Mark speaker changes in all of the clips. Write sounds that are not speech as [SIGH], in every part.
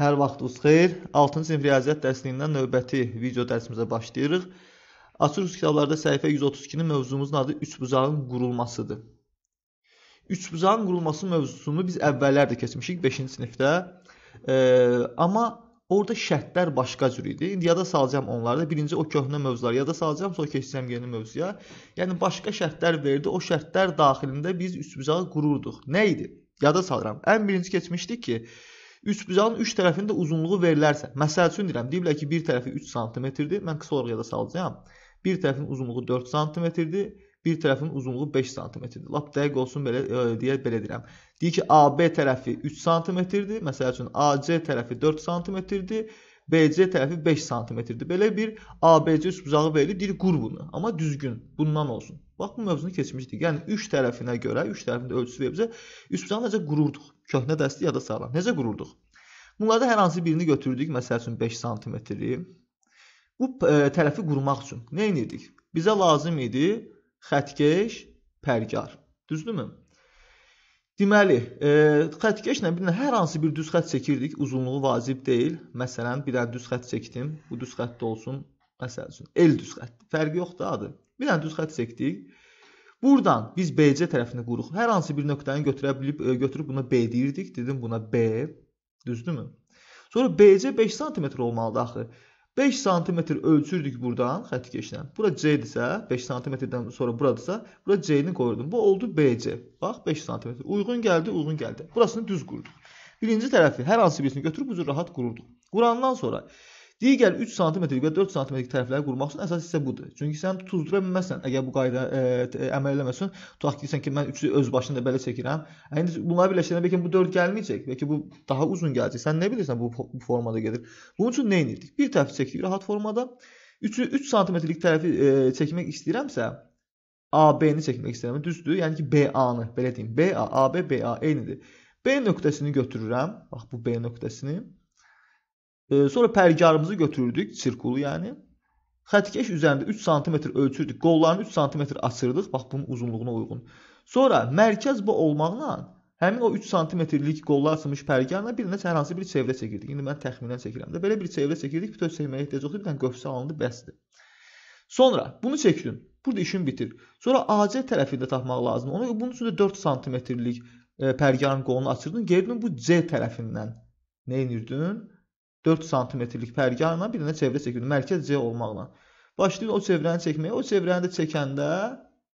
Speaker 1: Hər vaxtınız xeyir. 6-cı sinif riyaziyyat dərsindən növbəti video dərsimizə başlayırıq. Açırıq kitablarda səhifə 132-nin mövzumuzun adı üç bucağın qurulmasıdır. Üç bucağın qurulması mövzusunu biz əvvəllər də keçmişik 5-ci sinifdə. E, amma orada şərtlər başqa cür idi. İndi yada salacağım onları da. Birinci o köhnə mövzuları yada salacağım, sonra keçəcəm yeni mövzuya. Yəni başqa şərtlər verdi. O şərtlər daxilində biz üç bucağı qururduq. Nə idi? Yada salıram. Ən birinci keçmişdik ki, Üç bucağın üç tərəfinin də uzunluğu verilərsə, məsəl üçün deyirəm, deyiblər ki, bir tərəfi 3 sm-dir. Mən qısa olaraq yada salacağam. Bir tərəfin uzunluğu 4 sm-dir, bir tərəfin uzunluğu 5 sm-dir. Lap dəqiq olsun belə e, deyə belə deyirəm. Deyir ki, AB tərəfi 3 sm-dir. Məsəl üçün AC tərəfi 4 sm-dir. BC tərəfi 5 sm-dir. Belə bir ABC üçbucağı verilir, qur bunu. Amma düzgün, bundan olsun. Bax bu mövzunu keçmişdik. Yəni 3 tərəfinə görə, 3 tərəfində ölçüsü veribsə, üçbucağı necə qururduq? Köhnə dəsti yada sağlam. Necə qururduq? Bunlardan hər hansı birini götürdük, məsəl üçün 5 sm-i. Bu e, tərəfi qurmaq üçün nə edirdik? Bizə lazım idi xətkeş, pərgar. Düzdürmü? Deməli, e, xətt keçlə bir hər hansı bir düz xətt çəkirdik, uzunluğu vacib deyil. Məsələn, bir dənə düz xətt çəkdim. Bu düz xətt olsun, məsəl üçün L düz xətt. Fərqi yoxdur adı. Bir dənə düz xətt çəkdik. Buradan biz BC tərəfini qururuq. Hər hansı bir nöqtəni götürə bilib e, götürüb buna B deyirdik. Dedim buna B. Düzdürmü? Sonra BC 5 sm olmalıdır axı. 5 sm ölçürdük buradan xətt keçlə. Bura C-dirsə, 5 sm-dən sonra buradırsa, bura C-ni qoyurdum. Bu oldu BC. Bax 5 sm. Uyğun gəldi, uyğun gəldi. Burasını düz qurduq. Birinci tərəfi hər hansı birisini götürüb bu cür rahat qururduq. Qurandan sonra Digər 3 sm və 4 sm tərəfləri qurmaq üçün əsas hissə budur. Çünki sən tuzdura bilməzsən, əgər bu qayda ə, e, əməl eləməsən, tutaq ki, sən ki mən 3-ü öz başına belə çəkirəm. E, indi bunları birləşdirəndə bəlkə bu 4 gəlməyəcək, bəlkə bu daha uzun gələcək. Sən nə bilirsən bu, bu formada gedir. Bunun üçün nə edirdik? Bir tərəfi çəkdik rahat formada. 3-ü 3 sm-lik tərəfi ə, e, çəkmək istəyirəmsə, AB-ni çəkmək istəyirəm. Düzdür? Yəni ki, BA-nı belə deyim. BA, AB, BA eynidir. B nöqtəsini götürürəm. Bax bu B nöqtəsini. E, sonra pərgarımızı götürürdük, sirkulu yəni. Xəttkeş üzərində 3 sm ölçürdük. Qollarını 3 sm açırdıq, bax bunun uzunluğuna uyğun. Sonra mərkəz bu olmaqla həmin o 3 sm-lik qollar açılmış pərgarla birinə hər hansı bir çevrə çəkirdik. İndi mən təxminən çəkirəm də. Belə bir çevrə çəkirdik, bütöv çəkməyə ehtiyac yoxdur. Bir dənə qövsə alındı, bəsdir. Sonra bunu çəkdin. Burada işin bitir. Sonra AC tərəfində tapmaq lazımdır. Ona görə bunun üçün də 4 sm-lik e, pərgarın qolunu açırdın. Geridən bu C tərəfindən nə edirdin? 4 santimetrlik pərgahla bir dənə çevrə çəkilir. Mərkəz C olmaqla. Başlayın o çevrəni çəkməyə. O çevrəni də çəkəndə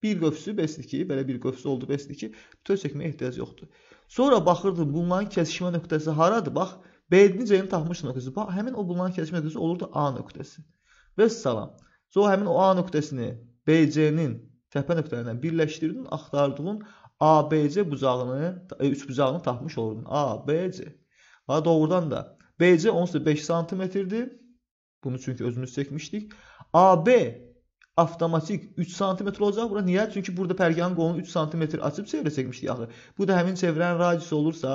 Speaker 1: bir qövsü besdir ki, belə bir qövsü oldu besdir ki, bütöv çəkməyə ehtiyac yoxdur. Sonra baxırdım bunların kəsişmə nöqtəsi haradır? Bax, B-ni C-ni taxmış nöqtəsi. Bax, həmin o bunların kəsişmə nöqtəsi olurdu A nöqtəsi. Və salam. Sonra həmin o A nöqtəsini BC-nin təpə nöqtələrindən birləşdirdin, axtardığın ABC bucağını, e, üç bucağını tapmış olurdun. ABC. Ha, doğrudan da BC onsu 5 santimetrdi. Bunu çünki özümüz çəkmişdik. AB avtomatik 3 cm olacaq bura. Niyə? Çünki burada pərgan qolunu 3 cm açıb çevrə çəkmişdik axı. Bu da həmin çevrənin radiusu olursa,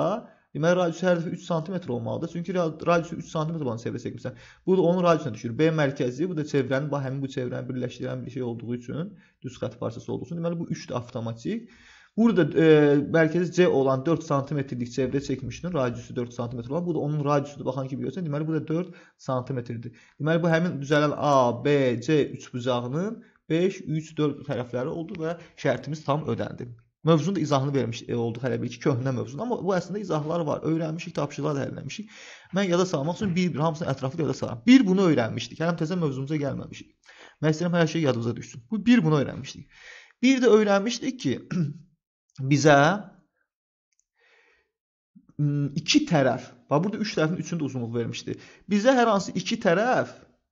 Speaker 1: deməli radiusu hər dəfə 3 cm olmalıdır. Çünki radiusu 3 cm olan çevrə çəkmişsən. Bu da onun radiusuna düşür. B mərkəzi, bu da çevrənin, həmin bu çevrəni birləşdirən bir şey olduğu üçün düz xətt parçası olduğu üçün deməli bu 3-dür avtomatik. Burada e, mərkəzi C olan 4 santimetrlik çevrə çəkmişinin radiusu 4 santimetr olan. Bu da onun radiusudur. Baxan kimi görsən, deməli burada 4 santimetrdir. Deməli bu həmin düzələn A, B, C üçbucağının 5, 3, 4 tərəfləri oldu və şərtimiz tam ödəndi. Mövzunun da izahını vermiş e, olduq hələ bir iki köhnə mövzunun. Amma bu əslində izahlar var. Öyrənmişik, tapşırıqlar da həlləmişik. Mən yada salmaq üçün bir-bir hamısını ətraflı yada salam. Bir bunu öyrənmişdik. Hələm təzə mövzumuza gəlməmişik. Mən istəyirəm hər şey yadımıza düşsün. Bu bir bunu öyrənmişdik. Bir də öyrənmişdik ki, [CLEARS THROAT] bizə iki tərəf, bax burada 3 üç tərəfin üçünü də uzunluq vermişdi. Bizə hər hansı iki tərəf,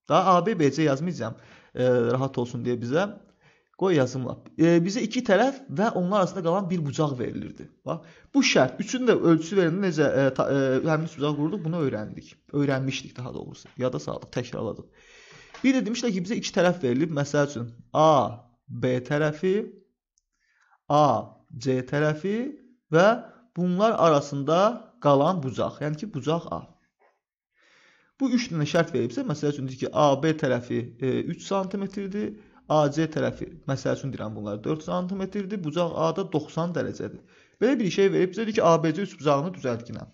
Speaker 1: daha ABBC yazmayacağam, e, rahat olsun deyə bizə qoy yazımla. E, bizə iki tərəf və onlar arasında qalan bir bucaq verilirdi. Bax, bu şərt üçünün də ölçüsü verəndə necə e, ta, e, həmin bucaq qurduq, bunu öyrəndik. Öyrənmişdik daha doğrusu. Yada saldıq, təkrarladıq. Bir də demişlər ki, bizə iki tərəf verilib. Məsəl üçün A B tərəfi A C tərəfi və bunlar arasında qalan bucaq, yəni ki, bucaq A. Bu 3 dənə şərt veribsə, məsəl üçün deyir ki, AB tərəfi e, 3 sm-dir, AC tərəfi, məsəl üçün deyirəm bunlar 4 sm-dir, bucaq A da 90 dərəcədir. Belə bir şey veribsə, deyir ki, ABC üç bucağını düzəltginə.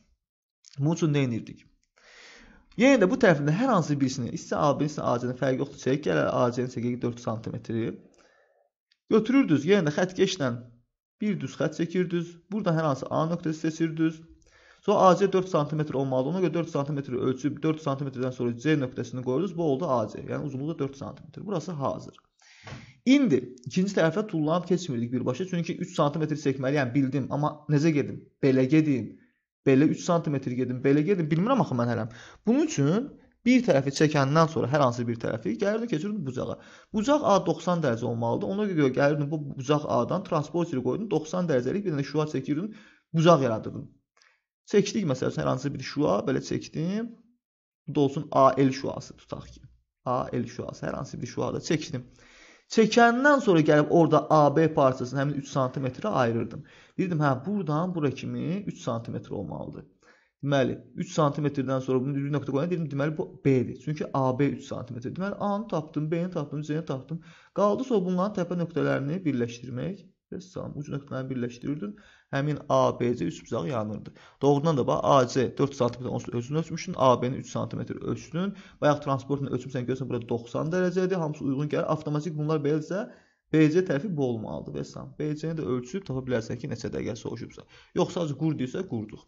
Speaker 1: Bunun üçün nə edirdik? Yenə də bu tərəfində hər hansı birisini, istə AB-nin, istə AC-nin fərqi yoxdur. Çək gələr AC-nin çəkiyi 4 sm-dir. Götürürdünüz, yenə də xətt keçlə Bir düz xətt çəkirdiniz. Burada hər hansı A nöqtəsi seçirdiniz. Sonra AC 4 sm olmalı. Ona görə 4 sm ölçüb 4 sm-dən sonra C nöqtəsini qoyuruz. Bu oldu AC. Yəni uzunluğu da 4 sm. Burası hazır. İndi ikinci tərəfə tullanıb keçmirdik birbaşa. Çünki 3 sm çəkməliyəm, yəni bildim. Amma necə gedim? Belə gedim. Belə 3 sm gedim, belə gedim. Bilmirəm axı mən hələm. Bunun üçün Bir tərəfi çəkəndən sonra hər hansı bir tərəfi gəlirdi keçirdi bucağa. Bucaq A 90 dərəcə olmalıdır. Ona görə gəlirdim bu bucaq A-dan transporteri qoydum 90 dərəcəlik bir dənə şua çəkirdim, bucaq yaradırdım. Çəkdik məsəl üçün hər hansı bir şua belə çəkdim. Bu da olsun AL şuası tutaq ki. AL şuası hər hansı bir şuada çəkdim. Çəkəndən sonra gəlib orada AB parçasını həmin 3 sm-ə ayırırdım. Dedim, hə, buradan bura kimi 3 sm olmalıdır. Deməli 3 cm-dən sonra bunun düzgün nöqtə qoyan dedim, deməli bu B-dir. Çünki AB 3 cm-dir. Deməli A-nı tapdım, B-ni tapdım, C-ni tapdım. Qaldı sonra bunların təpə nöqtələrini birləşdirmək. Rəssam uc nöqtələrini birləşdirirdin. Həmin ABC 3 bucağı yanırdı. Doğrudan da bax AC 4 cm ölçüsünü ölçmüşdün, AB-ni 3 cm ölçüsünün. Bayaq transportla ölçmüsən, görsən bura 90 dərəcədir. Hamısı uyğun gəlir. Avtomatik bunlar belədirsə BC tərəfi bu olmalıdır və salam. BC-ni də ölçüb tapa bilərsən ki, neçə dəqiqə soğuşubsa. Yoxsa acı qur deyirsə, qurduq.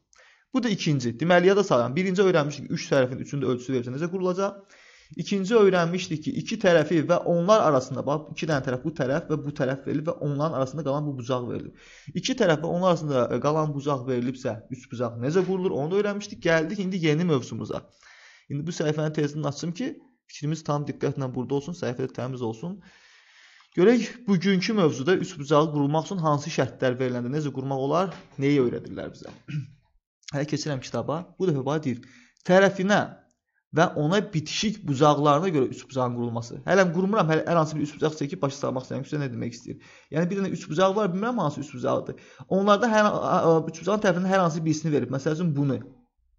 Speaker 1: Bu da ikinci. Deməli, yada salıram. Birinci öyrənmişdik ki, 3 üç tərəfin 3-ünü də ölçüsü verirsə necə qurulacaq? İkinci öyrənmişdik ki, iki tərəfi və onlar arasında, bax, iki dənə tərəf bu tərəf və bu tərəf verilib və onların arasında qalan bu bucaq verilib. İki tərəf və onlar arasında e, qalan bucaq verilibsə, üç bucaq necə qurulur? Onu da öyrənmişdik. Gəldik indi yeni mövzumuza. İndi bu səhifəni tezdən açım ki, fikrimiz tam diqqətlə burada olsun, səhifə təmiz olsun. Görək bugünkü mövzuda üç bucağı qurmaq üçün hansı şərtlər veriləndə, necə qurmaq olar, nəyi öyrədirlər bizə? [CLEARS THROAT] Hələ keçirəm kitaba. Bu dəfə bana deyir, tərəfinə və ona bitişik bucaqlarına görə üç bucağın qurulması. Hələm qurmuram, hələ hər hansı bir üç bucaq çəkib başa salmaq istəyirəm. Sizə nə demək istəyir? Yəni bir dənə üç bucaq var, bilmirəm hansı üç bucaqdır. Onlarda hər üç bucağın tərəfindən hər hansı birisini verib. Məsələn bunu.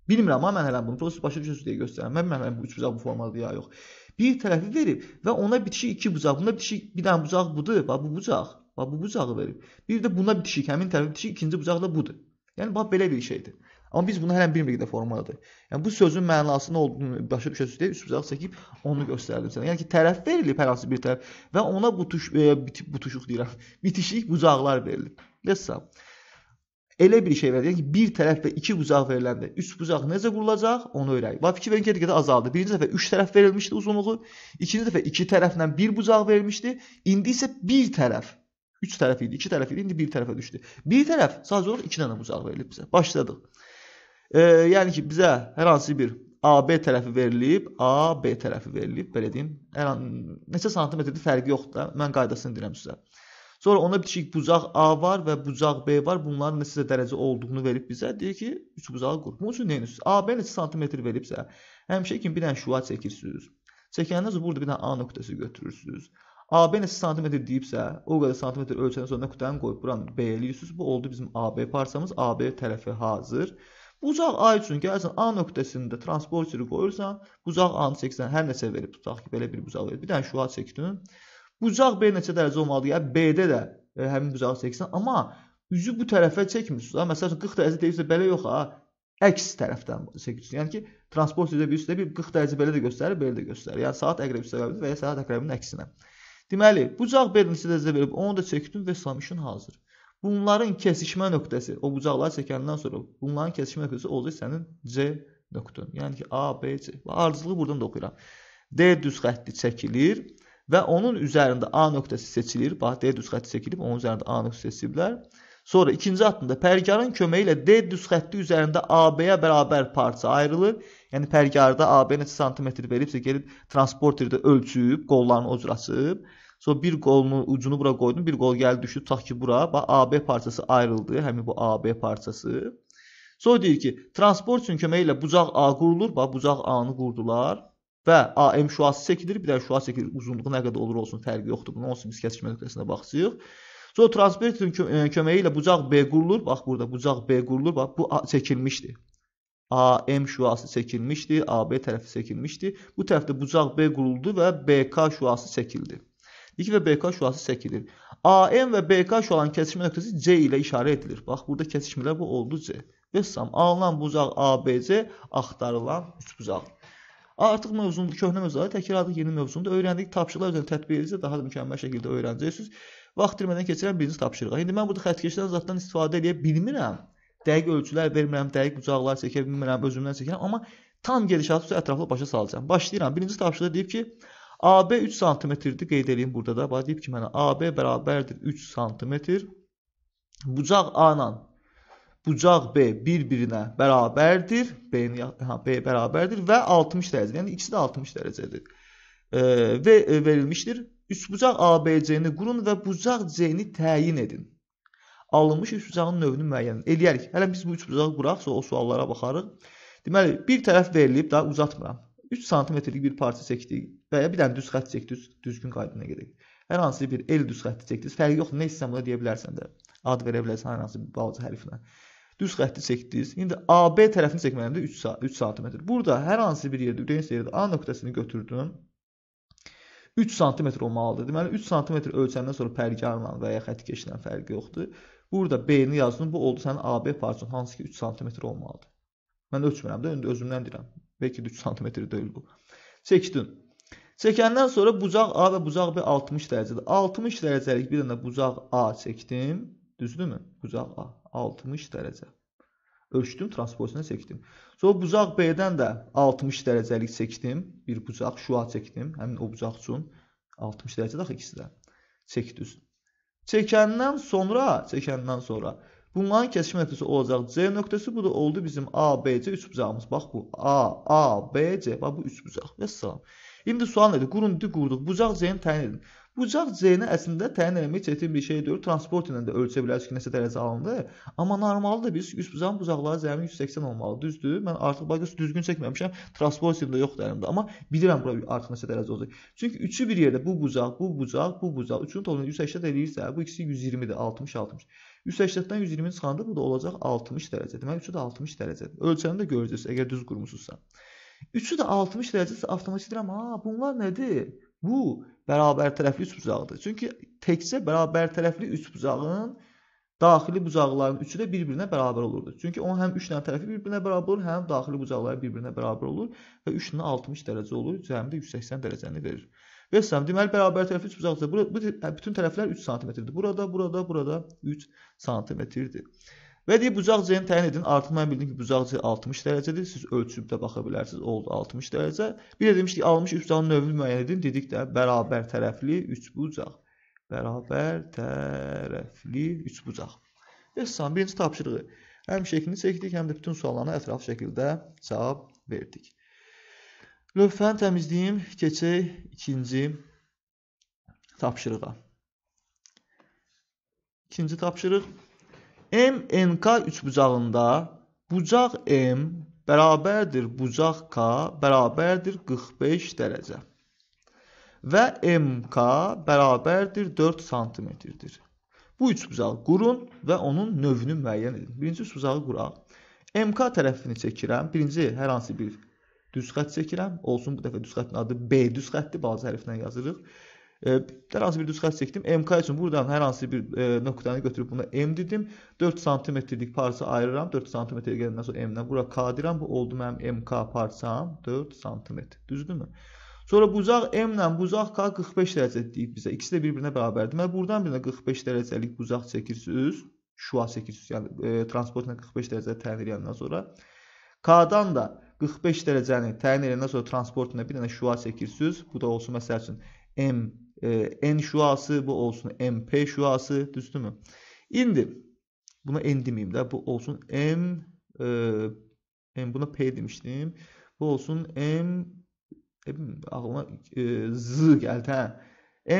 Speaker 1: Bilmirəm amma mən hələ bunu proses başa düşürsüz deyə göstərirəm. Mən bilmirəm bu üç bucaq bu formadadır ya yox. Bir tərəfi verib və ona bitişik iki bucaq. Buna bitişik bir dənə bucaq budur. Bax bu bucaq. Bax bu bucağı verib. Bir də buna bitişik, həmin tərəfi bitişik ikinci bucaq da budur. Yəni bax belə bir şeydir. Amma biz bunu hələ bilmirik də formalıdır. Yəni bu sözün mənası nə olduğunu başa düşəsiz deyə üsbucaq çəkib onu göstərdim sənə. Yəni ki, tərəf verilib hər hansı bir tərəf və ona butuş e, bitib butuşuq deyirəm. [LAUGHS] Bitişik bucaqlar verilib. Lessa. Elə bir şey verir yəni ki, bir tərəf və iki bucaq veriləndə üç bucaq necə qurulacaq, onu öyrənək. Bax fikir verin ki, qədər azaldı. Birinci dəfə üç tərəf verilmişdi uzunluğu, ikinci dəfə iki tərəflə bir bucaq verilmişdi. İndi isə bir tərəf 3 tərəf idi, 2 tərəf idi, indi 1 tərəfə düşdü. 1 tərəf sadəcə olaraq 2 dənə bucaq verilib bizə. Başladıq. E, yəni ki, bizə hər hansı bir AB tərəfi verilib, AB tərəfi verilib, belə deyim. Hər an, neçə santimetrdir fərqi yoxdur da. Mən qaydasını deyirəm sizə. Sonra ona bitişik bucaq A var və bucaq B var. Bunların necə dərəcə olduğunu verib bizə. Deyir ki, üç bucağı qur. Bunun üçün nə edirsiniz? AB neçə santimetr veribsə, həmişə kimi bir dənə şua çəkirsiniz. Çəkəndən sonra burada bir dənə A nöqtəsi götürürsüz. AB neçə santimetr deyibsə, o qədər santimetr ölçəndən sonra nöqtəni qoyub buranı B eləyirsiniz. Bu oldu bizim AB parçamız. AB tərəfi hazır. Bucaq A üçün gəlsən A nöqtəsində transporteri qoyursan, bucaq A-nı çəksən, hər nəsə verib, tutaq ki, belə bir bucaq verib. Bir dənə şüa çəkdin. Bucaq B neçə dərəcə olmalıdır? Yəni B-də də e, həmin bucağı çəksən, amma üzü bu tərəfə çəkmirsən. Ha, məsələn 40 dərəcə deyirsə belə yox ha, əks tərəfdən çəkirsən. Yəni ki, transporterdə bir üstdə bir 40 dərəcə belə də göstərir, belə də göstərir. Yəni saat əqrəb səbəbidir və ya saat əqrəbinin əksinə. Deməli, bucaq B neçə dərəcə verib, onu da çəkdin və summission hazır. Bunların kesişmə nöqtəsi, o bucaqları çəkəndən sonra bunların kesişmə nöqtəsi olacaq sənin C nöqtən. Yəni ki, A, B, C. Və ardıcılığı buradan da oxuyuram. D düz xətti çəkilir və onun üzərində A nöqtəsi seçilir. Bax, D düz xətti çəkilib, onun üzərində A nöqtəsi seçiblər. Sonra ikinci addımda pərgarın köməyi ilə D düz xətti üzərində AB-yə bərabər parça ayrılır. Yəni pərgarda AB neçə santimetr veribsə, gəlib transporterdə ölçüb, qollarını o cür açıb Sonra bir qolunun ucunu bura qoydum. Bir qol gəldi düşdü tutaq ki bura. Bax AB parçası ayrıldı. Həmin bu AB parçası. Sonra deyir ki, transport üçün kömək ilə bucaq A qurulur. Bax bucaq A-nı qurdular. Və AM şuası çəkilir. Bir də şuası çəkilir. Uzunluğu nə qədər olur olsun fərqi yoxdur. Bunu olsun biz kəsişmə nöqtəsinə baxsayıq. Sonra transport üçün kö e, köməyi ilə bucaq B qurulur. Bax burada bucaq B qurulur. Bax bu çəkilmişdi. AM şuası çəkilmişdi, AB tərəfi çəkilmişdi. Bu tərəfdə bucaq B quruldu və BK şuası çəkildi. İlk və BK şurası çəkilir. AM və BK şuranın kəsişmə nöqtəsi C ilə işarə edilir. Bax, burada kəsişmələr bu oldu C. Vəssalam, alınan bucaq ABC axtarılan üçbucaqdır. Artıq mövzunun köhnə mövzuları təkrarladıq yeni mövzunda. Öyrəndik tapşırıqlar üzrə tətbiq edəcək, daha da mükəmməl şəkildə öyrənəcəksiniz. Vaxt itirmədən keçirəm birinci tapşırığa. İndi mən burada xətkeşdən zaddan istifadə edə bilmirəm. Dəqiq ölçülər vermirəm, dəqiq bucaqlar çəkə bilmirəm, özümdən çəkirəm, amma tam gedişatı üzrə ətraflı başa salacağam. Başlayıram. Birinci tapşırıq deyib ki, AB 3 cm-dir. Qeyd edeyim burada da. Bax deyib ki, mənə AB bərabərdir 3 cm. Bucaq A ilə bucaq B bir-birinə bərabərdir. B, ha, B bərabərdir və 60 dərəcədir. Yəni ikisi də 60 dərəcədir. E, və e, verilmişdir. Üçbucaq ABC-ni qurun və bucaq C-ni təyin edin. Alınmış üçbucağın növünü müəyyən edin. Eləyərik. Hələ biz bu üçbucağı quraq, sonra o suallara baxarıq. Deməli, bir tərəf verilib, daha uzatmıram. 3 santimetrlik bir parça çəkdik və ya bir dənə düz xətt çəkdiniz, düzgün qaydına gedək. Hər hansı bir el düz xətti çəkdiniz, fərqi yoxdur, nə istəsən buna deyə bilərsən də. Ad verə bilərsən hər hansı bir balaca hərflə. Düz xətti çəkdiniz. İndi AB tərəfini çəkməliyəm də 3 3 santimetr. Burada hər hansı bir yerdə, ürəyin yerdə A nöqtəsini götürdüm. 3 santimetr olmalıdır. Deməli 3 santimetr ölçəndən sonra pərgarla və ya xətt keçilən fərqi yoxdur. Burada B-ni yazdım. Bu oldu sənin AB parçanın hansı ki 3 santimetr olmalıdır. Mən ölçmürəm də, indi özümdən deyirəm. Belki də 3 cm deyil bu. Çəkdin. Çəkəndən sonra bucaq A və bucaq B 60 dərəcədir. 60 dərəcəlik bir dənə bucaq A çəkdim. Düzdürmü? Bucaq A 60 dərəcə. Ölçdüm, transpozisini çəkdim. Sonra bucaq B-dən də 60 dərəcəlik çəkdim. Bir bucaq şua çəkdim. Həmin o bucaq üçün 60 dərəcədə axı ikisi də. Çək düz. Çəkəndən sonra, çəkəndən sonra Bunların kəsişmə nöqtəsi olacaq C nöqtəsi. Bu da oldu bizim ABC üçbucağımız. Bax bu A, A, B, C. Bax bu üçbucaq. Vəssalam. İndi sual nədir? Qurun D qurduq. Bucaq C-ni təyin edin. Bucaq C-ni əslində təyin eləmək çətin bir şey deyil. Transport ilə də ölçə bilərsiniz ki, nəsə dərəcə alındı. Amma normaldır biz üst bucağın bucaqları cəmi 180 olmalı, düzdür? Mən artıq bax düzgün çəkməmişəm. Transport ilə yoxdur əlimdə, amma bilirəm bura artıq nəsə dərəcə olacaq. Çünki üçü bir yerdə bu bucaq, bu bucaq, bu bucaq, üçünü toplayanda 180 eləyirsə, bu ikisi 120-dir, 60-60. 180-dən 120 çıxanda bu da olacaq 60 dərəcə. Demək üçü də 60 dərəcədir. Ölçəni də görəcəksiniz əgər düz qurmusunuzsa. Üçü də 60 dərəcəsə avtomatik deyirəm, ha, bunlar nədir? Bu bərabər tərəfli üç bucaqdır. Çünki təkcə bərabər tərəfli üç bucağın daxili bucaqların üçü də bir-birinə bərabər olurdu. Çünki onun həm 3 dənə tərəfi bir-birinə bərabər olur, həm daxili bucaqları bir-birinə bərabər olur və 3-ün 60 dərəcə olur, cəmi də 180 dərəcəni verir. Versəm, deməli bərabər tərəfli üç bucaqdır. Bu bütün tərəflər 3 sm-dir. Burada, burada, burada 3 sm-dir. Və deyir bucaq C-ni təyin edin. Artıq mən bildim ki, bucaq C 60 dərəcədir. Siz ölçüb də baxa bilərsiniz. Oldu 60 dərəcə. Bir də demişdik almış üçbucağın növünü müəyyən edin. Dedik də bərabər tərəfli üçbucaq. Bərabər tərəfli üçbucaq. Ehsan birinci tapşırığı. Həm şəklini çəkdik, həm də bütün suallarına ətraflı şəkildə cavab verdik. Lövhəni təmizləyim, keçək ikinci tapşırığa. İkinci tapşırıq MNK üçbucağında bucaq M bərabərdir bucaq K bərabərdir 45 dərəcə. Və MK bərabərdir 4 santimetrdir. Bu üçbucağı qurun və onun növünü müəyyən edin. Birinci üçbucağı quraq. MK tərəfini çəkirəm. Birinci hər hansı bir düz xətt çəkirəm. Olsun bu dəfə düz xəttin adı B düz xətti balaca hərflə yazırıq. Hər hansı bir düz xətt çəkdim. MK üçün buradan hər hansı bir e, nöqtəni götürüb buna M dedim. 4 sm-lik parça ayırıram. 4 sm gələndən sonra M-dən bura K deyirəm. Bu oldu mənim MK parçam 4 sm. Düzdürmü? Sonra bucaq M ilə bucaq K 45 dərəcə deyib bizə. İkisi də bir-birinə bərabərdir. Mən buradan birinə 45 dərəcəlik bucaq çəkirsiniz. Şua çəkirsiniz. Yəni e, transportla 45 dərəcə təyin edəndən sonra K-dan da 45 dərəcəni təyin edəndən sonra transportla bir dənə şua çəkirsiniz. Bu da olsun məsəl üçün M e, N şuası bu olsun MP şuası düzdür mü? İndi buna N demeyeyim də bu olsun M e, M buna P demişdim. Bu olsun M e, ağlıma e, Z gəldi hə.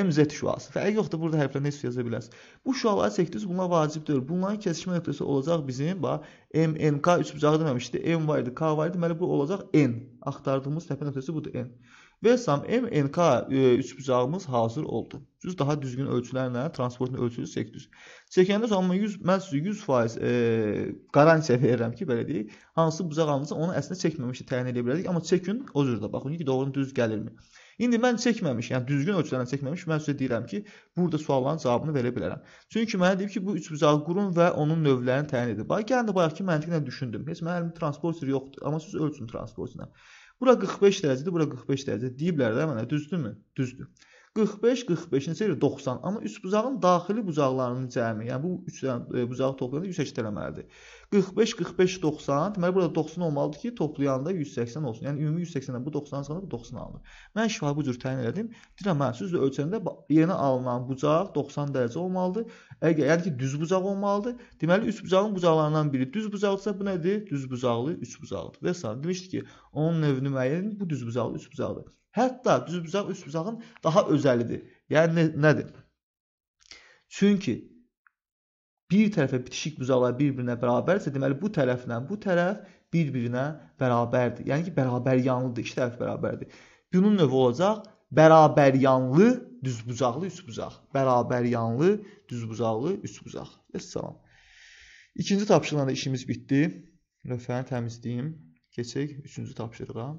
Speaker 1: MZ şuası. Fərq yoxdur, burada hərflərini heç yaza bilərsiniz. Bu şualar çəkdiniz, bunlar vacib deyil. Bunların kəsişmə nöqtəsi olacaq bizim, bax, M, N, K üçbucağı deməmişdi. M var idi, K var idi. Deməli bu olacaq N. Axtardığımız təpə nöqtəsi budur N. Və sam MNK e, üçbucağımız hazır oldu. Düz daha düzgün ölçülərlə transportun ölçüsü 800. Çəkəndə amma 100 mən sizə 100% e, qarantiya verirəm ki, belə deyək, hansı bucaq alınsa onu əslində çəkməmişi təyin edə bilərik, amma çəkin o cürdə baxın ki, doğru düz gəlirmi? İndi mən çəkməmiş, yəni düzgün ölçülərlə çəkməmiş, mən sizə deyirəm ki, burada sualların cavabını verə bilərəm. Çünki mənə deyib ki, bu üçbucağı qurun və onun növlərini təyin edin. Bax, gəlin də bayaqki məntiqlə düşündüm. Heç mənim transporter yoxdur, amma siz ölçün transporterlə. Bura 45 dərəcədir, bura 45 dərəcə deyiblər də mənə, düzdürmü? Düzdür. 45-45-ci elə 90. Amma üst bucağın daxili bucaqlarının cəmi, yəni bu üç e, bucağı toplayanda 180 eləməlidir. 45-45-90, deməli burada 90 olmalıdır ki, toplayanda 180 olsun. Yəni ümumi 180-dən bu 90 çıxanda bu 90 alınır. Mən şifahi bu cür təyin elədim. Deyirəm, mən hə, süzlə ölçəndə yeni alınan bucaq 90 dərəcə olmalıdır. Əgər yəni ki, düz bucaq olmalıdır. Deməli üst bucağın bucaqlarından biri düz bucaqdırsa bu nədir? Düz bucaqlı üç bucaqdır. Və sair demişdi ki, onun növünü müəyyən edin. Bu düz bucaqlı üç bucaqdır. Hətta düzbucaq üst bucağın daha özəlidir. Yəni nədir? Çünki bir tərəfə bitişik bucaqlar bir-birinə bərabərdirsə, deməli bu tərəflə bu tərəf bir-birinə bərabərdir. Yəni ki, bərabər yanlıdır, iki tərəf bərabərdir. Bunun növü olacaq bərabər yanlı düzbucaqlı üçbucaq. Bərabər yanlı düzbucaqlı üçbucaq. Vəssalam. İkinci tapşırıqla da işimiz bitdi. Lövhəni təmizləyim. Keçək üçüncü tapşırığa.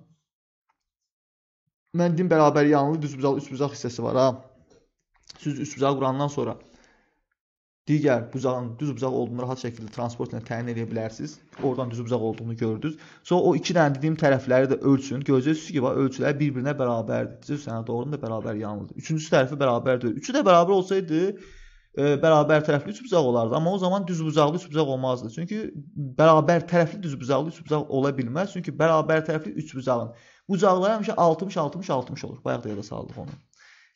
Speaker 1: Mən dedim bərabər yanlı düzbucaq, üçbucaq hissəsi var ha. Siz üçbucağı qurandan sonra digər bucağın düz bucaq olduğunu rahat şəkildə transportla təyin edə bilərsiniz. Oradan düz bucaq olduğunu gördünüz. Sonra o iki dənə dediyim tərəfləri də ölçün. Görəcəksiniz ki, bax ölçülər bir-birinə bərabərdir. Düz sənə hə, doğru da bərabər yanıldı. Üçüncü tərəfi bərabərdir. Üçü də bərabər olsaydı e, bərabər tərəfli üç bucaq olardı, amma o zaman düz bucaqlı üç bucaq olmazdı. Çünki bərabər tərəfli düz bucaqlı üç bucaq ola bilməz. Çünki bərabər tərəfli üç bucağın Bucaqları həmişə 60, 60, 60 olur. Bayaq da yada saldıq onu.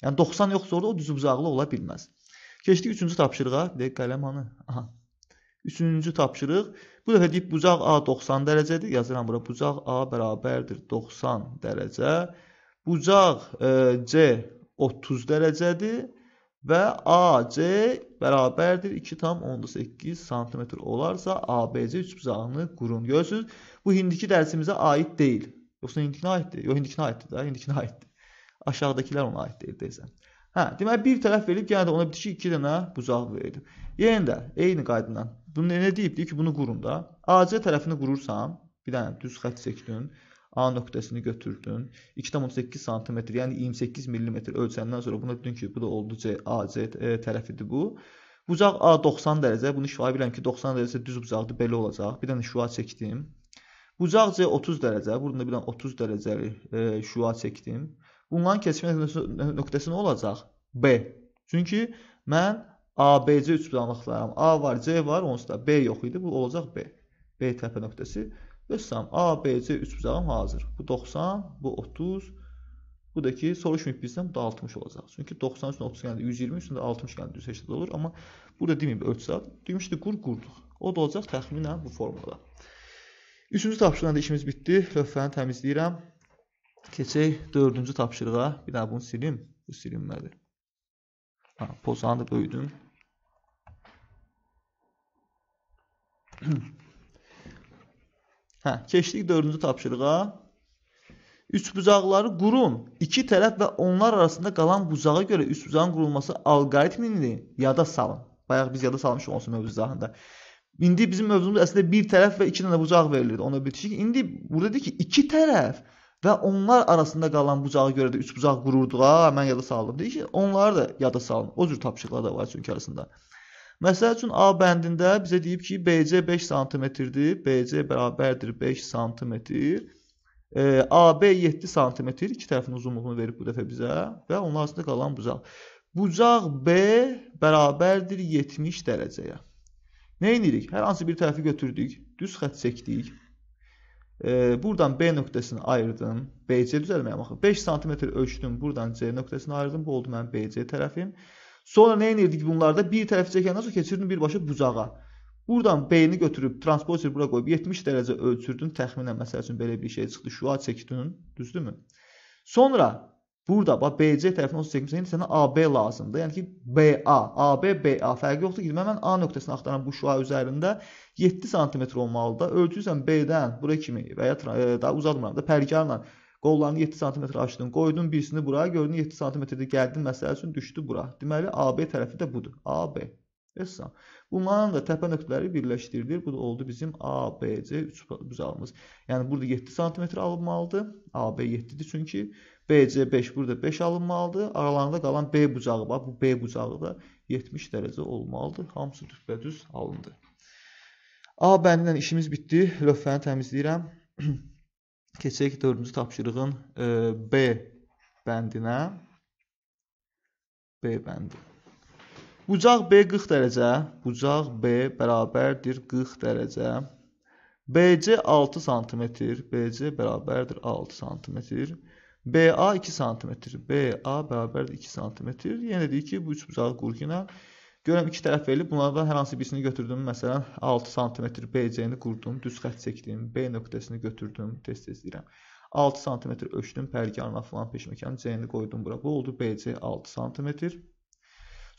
Speaker 1: Yəni 90 yoxsa orada o düz bucaqlı ola bilməz. Keçdik 3-cü tapşırığa. Bir dəqiqə qələm hanı? Aha. 3-cü tapşırıq. Bu dəfə deyib bucaq A 90 dərəcədir. Yazıram bura bucaq A bərabərdir 90 dərəcə. Bucaq e, C 30 dərəcədir və AC bərabərdir 2,8 sm olarsa ABC üç bucağını qurun. Görürsünüz, bu indiki dərsimizə aid deyil. Yoxsa indikına aiddir? Yox, indikına aiddir də, indikına aiddir. Aşağıdakılar ona aid deyil deyəsən. Hə, deməli bir tərəf verib, yenə də ona bitişik 2 dənə bucaq verib. Yenə də eyni qaydada. Bunu nə deyib? Deyib ki, bunu qurun da. AC tərəfini qurursam, bir dənə düz xətt çəkdin. A nöqtəsini götürdün. 2.8 sm, yəni 28 mm ölçəndən sonra buna dedin ki, bu da oldu C, AC e tərəfidir bu. Bucaq A 90 dərəcə, bunu şüa bilirəm ki, 90 dərəcə düz bucaqdır, belə olacaq. Bir dənə şüa çəkdim. Bucaq C 30 dərəcə, burada bir dənə 30 dərəcəli e, şüa çəkdim. Bunların kesmə nöqtəsi nə olacaq? B. Çünki mən ABC üçbucaqlıqlarım A var, C var, onsuz da B yox idi. Bu olacaq B. B təpə nöqtəsi. Rəssam ABC üçbucağım hazır. Bu 90, bu 30, Bu da ki, soruşmayıb bizdən, bu da 60 olacaq. Çünki 90 üçün 30 gəldi, 120 üçün də 60 gəldi, düz heçdə olur. Amma burada deməyib ölçüsü, demişdik, qur, qurduq. O da olacaq təxminən bu formada. Üçüncü tapşırıqla da işimiz bitdi. Lövhəni təmizləyirəm. Keçək dördüncü tapşırığa. Bir dənə bunu silim. Bu silinmədi. Ha, pozanı da böyüdüm. [CLEARS THROAT] Hə, keçdik dördüncü tapşırığa. Üç bucaqları qurun. İki tərəf və onlar arasında qalan bucağa görə üç bucağın qurulması alqoritmini yada salın. Bayaq biz yada salmışıq onsuz mövzu zahında. İndi bizim mövzumuz əslində bir tərəf və iki dənə bucaq verilirdi. Ona bitişik. İndi burada deyir ki, iki tərəf və onlar arasında qalan bucağa görə də üç bucaq qururduq. Ha, mən yada saldım. Deyir ki, onları da yada salın. O cür tapşırıqlar da var çünki arasında. Məsəl üçün A bəndində bizə deyib ki, BC 5 sm-dir, BC bərabərdir 5 sm. E, AB 7 sm, iki tərəfin uzunluğunu verib bu dəfə bizə və onun arasında qalan bucaq. Bucaq B bərabərdir 70 dərəcəyə. Nə edirik? Hər hansı bir tərəfi götürdük, düz xətt çəkdik. E, buradan B nöqtəsini ayırdım. BC düzəlməyə baxın. 5 sm ölçdüm, buradan C nöqtəsini ayırdım. Bu oldu mənim BC tərəfim. Sonra nə edirdik bunlarda? Bir tərəfi çəkəndən sonra keçirdim birbaşa bucağa. Buradan B-ni götürüb transpozer bura qoyub 70 dərəcə ölçürdün. Təxminən məsəl üçün belə bir şey çıxdı. Şua çəkdin, düzdürmü? Sonra Burada bax BC tərəfinə 38 indi yəni sənə AB lazımdır. Yəni ki BA, AB, BA fərqi yoxdur. Gidib mən A nöqtəsini axtaran bu şua üzərində 7 sm olmalı da. Ölçürsən B-dən bura kimi və ya e, daha uzatmıram da pərkarla qollarını 7 sm açdın, qoydun birisini buraya, gördün 7 sm-də gəldin məsəl üçün düşdü bura. Deməli AB tərəfi də budur. AB. Vəssalam. Bunların da təpə nöqtələri birləşdirilir. Bu da oldu bizim ABC 3 bucağımız. Yəni burada 7 sm alınmalıdır. AB 7-dir çünki. BC5 burada 5 alınmalıdır. Aralarında qalan B bucağı var. Bu B bucağı da 70 dərəcə olmalıdır. Hamısı düzbədüz alındı. A bəndindən işimiz bitdi. Lövhəni təmizləyirəm. [CLEARS THROAT] Keçək 4-cü tapşırığın e, B bəndinə. B bəndi. Bucaq B 40 dərəcə. Bucaq B bərabərdir 40 dərəcə. BC 6 sm. BC bərabərdir 6 sm. BA 2 cm. BA bərabərdir 2 cm. Yenə deyir ki, bu üç bucaqlı qurğuna görəm iki tərəf verilib. Bunlardan hər hansı birisini götürdüm. Məsələn, 6 cm BC-ni qurdum, düz xətt çəkdim, B nöqtəsini götürdüm, tez-tez deyirəm. 6 cm ölçdüm, pərganına falan peşməkan C-ni qoydum bura. Bu oldu BC 6 cm.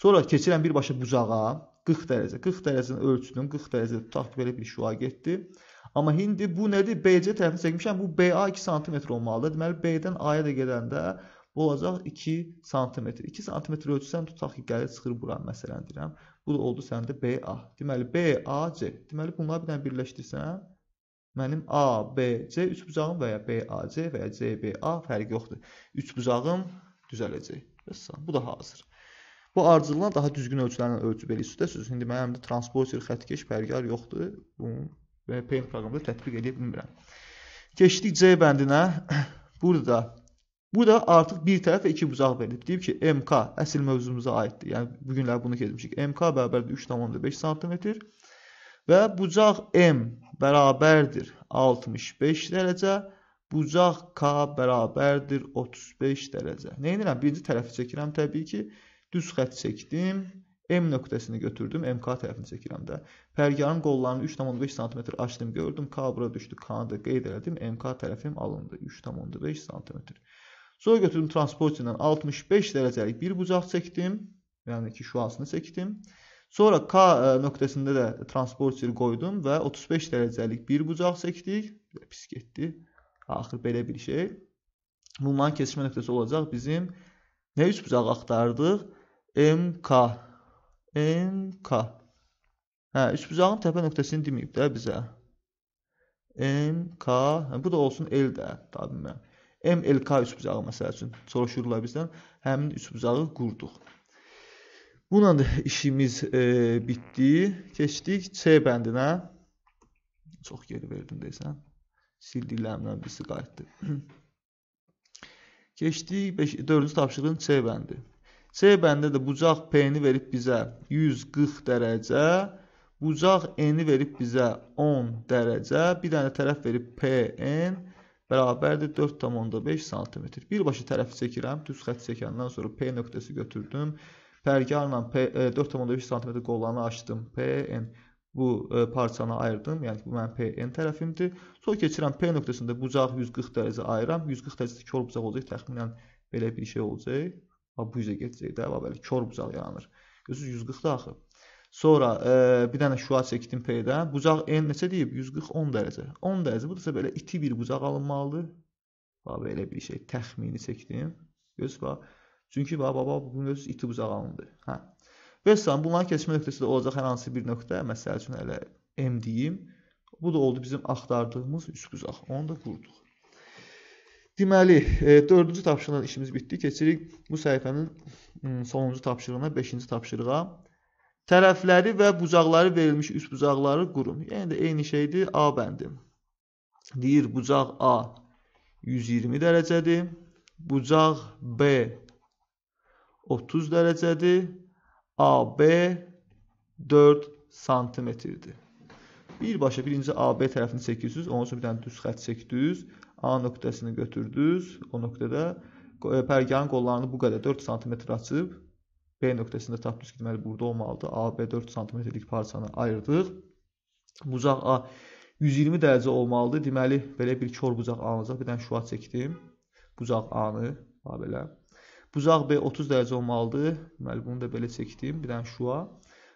Speaker 1: Sonra keçirəm birbaşa bucağa 40 dərəcə. 40 dərəcəni ölçdüm, 40 dərəcə tutaq ki, belə bir şua getdi. Amma indi bu nədir? BC tərəfini çəkmişəm. Bu BA 2 sm olmalıdır. Deməli B-dən A-ya da gedəndə bu olacaq 2 sm. 2 sm ölçüsən tutaq ki, gəlir çıxır bura məsələn deyirəm. Bu da oldu səndə BA. Deməli BAC. Deməli bunları bir dənə birləşdirsən Mənim A, B, C üçbucağım və ya B, A, C və ya C, B, A fərqi yoxdur. Üçbucağım düzələcək. Bəssən, bu da hazır. Bu ardıcılığına daha düzgün ölçülərlə ölçü belə üstəsiz. İndi mənim də transporter xətkeş pərqar yoxdur. Bunun və Paint proqramında tətbiq edə bilmirəm. Keçdik C bəndinə. [CLEARS THROAT] Burada burada artıq bir tərəf və iki bucaq verilib. Deyib ki, MK əsl mövzumuza aiddir. Yəni bu günlər bunu keçmişik. MK bərabərdir 3.5 sm və bucaq M bərabərdir 65 dərəcə. Bucaq K bərabərdir 35 dərəcə. Nə edirəm? Birinci tərəfi çəkirəm təbii ki. Düz xətt çəkdim. M nöqtəsini götürdüm, MK tərəfini çəkirəm də. Pərganın qollarını 3,5 sm açdım, gördüm, K bura düşdü, K-nı da qeyd elədim, MK tərəfim alındı, 3,5 sm. Sonra götürdüm transportçindən 65 dərəcəlik bir bucaq çəkdim, yəni ki, şuasını çəkdim. Sonra K e, nöqtəsində də transportçini qoydum və 35 dərəcəlik bir bucaq çəkdik, pis getdi, axır belə bir şey. Bundan keçmə nöqtəsi olacaq bizim nə üç bucaq axtardıq? MK MK. Hə, üçbucağın təpə nöqtəsini deməyib də bizə. MK, hə, bu da olsun L də, da bilmirəm. MLK üçbucağı məsəl üçün soruşurlar bizdən. Həmin üçbucağı qurduq. Bununla da işimiz e, bitdi. Keçdik C bəndinə. Çox geri verdim deyəsən. Sildiklərimdən birisi qayıtdı. [CLEARS THROAT] Keçdik 4-cü tapşırığın C bəndi. C bəndə də bucaq P-ni verib bizə 140 dərəcə, bucaq N-i verib bizə 10 dərəcə, bir dənə tərəf verib PN bərabərdir 4,5 sm. Birbaşa tərəfi çəkirəm, düz xətt çəkəndən sonra P nöqtəsi götürdüm. Pərgarla 4,5 sm qolanı açdım. PN bu e, parçanı ayırdım. Yəni ki, bu mənim PN tərəfimdir. Sonra keçirəm P nöqtəsində bucaq 140 dərəcə ayıram. 140 dərəcədə kör bucaq olacaq, təxminən belə bir şey olacaq. Bax bu üzə gedəcək də, bax belə kor bucaq yaranır. Görürsüz 140-da axı. Sonra e, bir dənə şüa çəkdim P-dən. Bucaq n neçə deyib? 140 10 dərəcə. 10 dərəcə. Bu da belə iti bir bucaq alınmalıdır. Bax belə bir şey təxmini çəkdim. Görürsüz bax. Çünki bax baba bu görürsüz iti bucaq alındı. Hə. Bəssən bunların keçmə nöqtəsi də olacaq hər hansı bir nöqtə. Məsəl üçün hələ M deyim. Bu da oldu bizim axtardığımız üst bucaq. Onu da vurduq. Deməli, 4-cü e, tapşırıqdan işimiz bitdi. Keçirik bu səhifənin hmm, sonuncu tapşırığına, 5-ci tapşırığa. Tərəfləri və bucaqları verilmiş üst bucaqları qurun. Yəni də eyni şeydir A bəndi. Deyir bucaq A 120 dərəcədir. Bucaq B 30 dərəcədir. AB 4 santimetrdir. Birbaşa birinci AB tərəfini çəkirsiniz. Onun üçün bir dənə düz xətt çək düz. A nöqtəsini götürdünüz. O nöqtədə e, pərgənin qollarını bu qədər 4 sm açıb B nöqtəsində tapdınız ki, deməli burada olmalıdır. AB 4 sm-lik parçanı ayırdıq. Bucaq A 120 dərəcə olmalıdır. Deməli belə bir kör bucaq alınacaq. Bir dənə şua çəkdim. Bucaq A-nı belə. Bucaq B 30 dərəcə olmalıdır. Deməli bunu da belə çəkdim. Bir dənə şua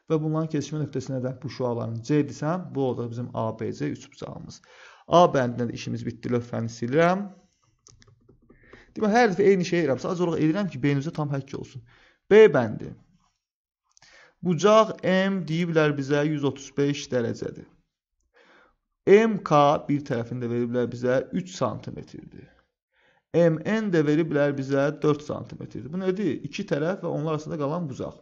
Speaker 1: və bunların kesişmə nöqtəsinə də bu şuaların C desəm, bu olacaq bizim ABC üç bucağımız. A bəndində də işimiz bitdi, lövhəni silirəm. Demək, hər dəfə eyni şeyi edirəm. Sadəcə olaraq edirəm ki, beynimizə tam həkk olsun. B bəndi. Bucaq M deyiblər bizə 135 dərəcədir. MK bir tərəfində veriblər bizə 3 santimetrdir. MN də veriblər bizə 4 santimetrdir. Bu nədir? İki tərəf və onlar arasında qalan bucaq.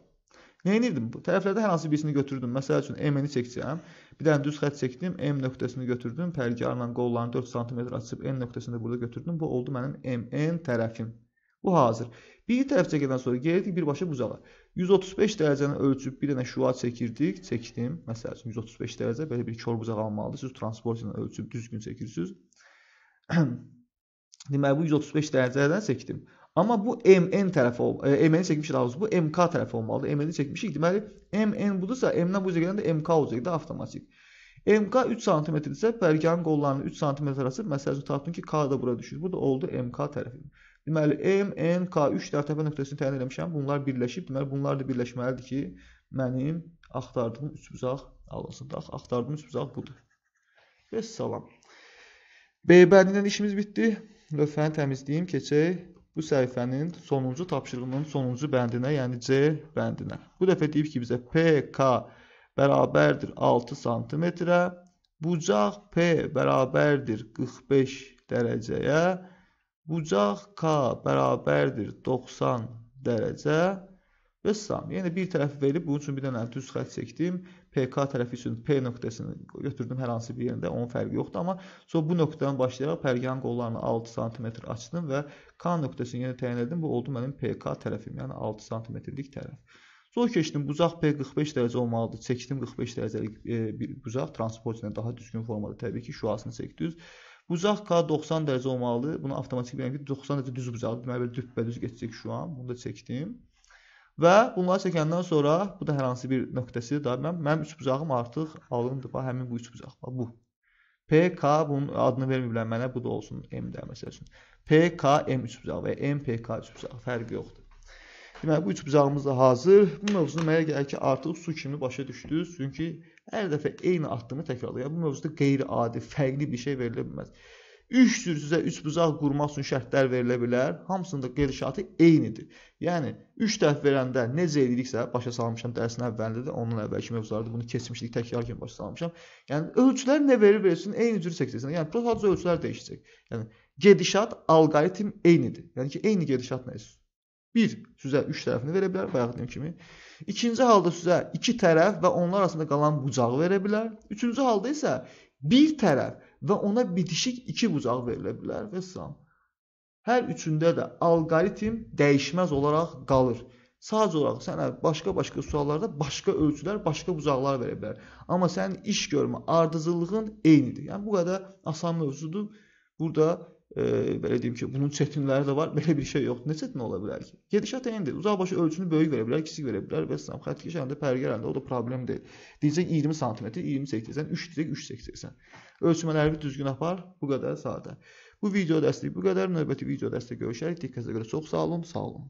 Speaker 1: Nəyinirdim? Bu tərəflərdə hər hansı birisini götürdüm. Məsəl üçün M-ni çəkəcəm. Bir dənə düz xətt çəkdim, M nöqtəsini götürdüm, pərgarla qollarını 4 sm açıb N nöqtəsini də burada götürdüm. Bu oldu mənim MN tərəfim. Bu hazır. Bir tərəf çəkəndən sonra gəldik birbaşa bucağa. 135 dərəcəni ölçüb bir dənə şüa çəkirdik, çəkdim. Məsəl üçün 135 dərəcə belə bir kör bucaq almalıdınız. Siz transport ilə ölçüb düzgün çəkirsiniz. [CLEARS THROAT] Deməli bu 135 dərəcədən çəkdim. Amma bu MN tərəfi, e, MN-i çəkmişik daha doğrusu, bu MK tərəfi olmalıdır. MN-i çəkmişik. Deməli, MN budursa, M-dən bu üzə gələn də MK olacaq da avtomatik. MK 3 sm isə pərkanın qollarının 3 sm arası məsəl üçün tapdım ki, K da bura düşür. Bu da oldu MK tərəfi. Deməli, M, N, K 3 tərtəbə nöqtəsini təyin eləmişəm. Bunlar birləşib. Deməli, bunlar da birləşməlidir ki, mənim axtardığım üçbucaq alınsın. Bax, axtardığım üçbucaq budur. Və salam. B bəndindən işimiz bitdi. Lövhəni təmizləyim, keçək bu səhifənin sonuncu tapşırığının sonuncu bəndinə, yəni C bəndinə. Bu dəfə deyib ki, bizə PK bərabərdir 6 santimetrə, bucaq P bərabərdir 45 dərəcəyə, bucaq K bərabərdir 90 dərəcə və sam. Yəni bir tərəfi verib, bunun üçün bir dənə düz xətt çəkdim. PK tərəfi üçün P nöqtəsini götürdüm hər hansı bir yerində, onun fərqi yoxdur, amma sonra bu nöqtədən başlayaraq pərgan qollarını 6 sm açdım və K nöqtəsini yenə təyin etdim. Bu oldu mənim PK tərəfim, yəni 6 sm-lik tərəf. Sonra keçdim, bucaq P 45 dərəcə olmalıdır. Çəkdim 45 dərəcəlik e, bir bucaq, transport ilə daha düzgün formada təbii ki, şüasını çəkdiniz. Bucaq K 90 dərəcə olmalıdır. Bunu avtomatik bilirəm ki, 90 dərəcə düz bucaqdır. Deməli, belə düppədüz getəcək şu an. Bunu da çəkdim. Və bunları çəkəndən sonra bu da hər hansı bir nöqtəsi də mən mənim üçbucağım artıq alındı. Bax həmin bu üçbucaq. Bax bu. PK bunun adını verməyiblər mənə. Bu da olsun M-də məsəl üçün. PKM üçbucağı və MPK üçbucağı fərqi yoxdur. Deməli bu üçbucağımız da hazır. Bu mövzunu mənə gəlir ki, artıq su kimi başa düşdünüz. Çünki hər dəfə eyni addımı təkrarlayır. Yəni, bu mövzuda qeyri-adi, fərqli bir şey verilə bilməz. Üç cür sizə üç bucaq qurmaq üçün şərtlər verilə bilər. Hamısında qeyrişatı eynidir. Yəni 3 dəfə verəndə necə ediriksə, başa salmışam dərsin əvvəlində də, ondan əvvəlki mövzularda bunu keçmişdik, təkrar kimi başa salmışam. Yəni ölçülər nə verir versin, eyni cür çəkəcəksən. Yəni prosadca ölçülər dəyişəcək. Yəni gedişat alqoritm eynidir. Yəni ki, eyni gedişat nəyiz? Bir sizə 3 tərəfini verə bilər, bayaq dediyim kimi. İkinci halda sizə 2 tərəf və onlar arasında qalan bucağı verə bilər. Üçüncü halda isə bir tərəf və ona bitişik iki bucaq verilə bilər və salam. Hər üçündə də alqoritm dəyişməz olaraq qalır. Sadəcə olaraq sənə başqa-başqa suallarda başqa ölçülər, başqa bucaqlar verə bilər. Amma sənin iş görmə ardıcıllığın eynidir. Yəni bu qədər asan mövzudur. Burada e, belə deyim ki, bunun çətinləri də var. [LAUGHS] Belə bir şey yoxdur. Nə çətin ola bilər ki? Gedişat eynidir. Uzaq başı ölçünü böyük verə bilər, kiçik verə bilər və salam xətt keçəndə pərqə əlində o da problem deyil. Deyəcək 20 sm, 20 80, 3 deyəcək 3 80. Ölçmələri düzgün apar, bu qədər sadə. Bu video dərslik bu qədər. Növbəti video dərsdə görüşərik. Diqqətinizə görə çox sağ olun, sağ olun.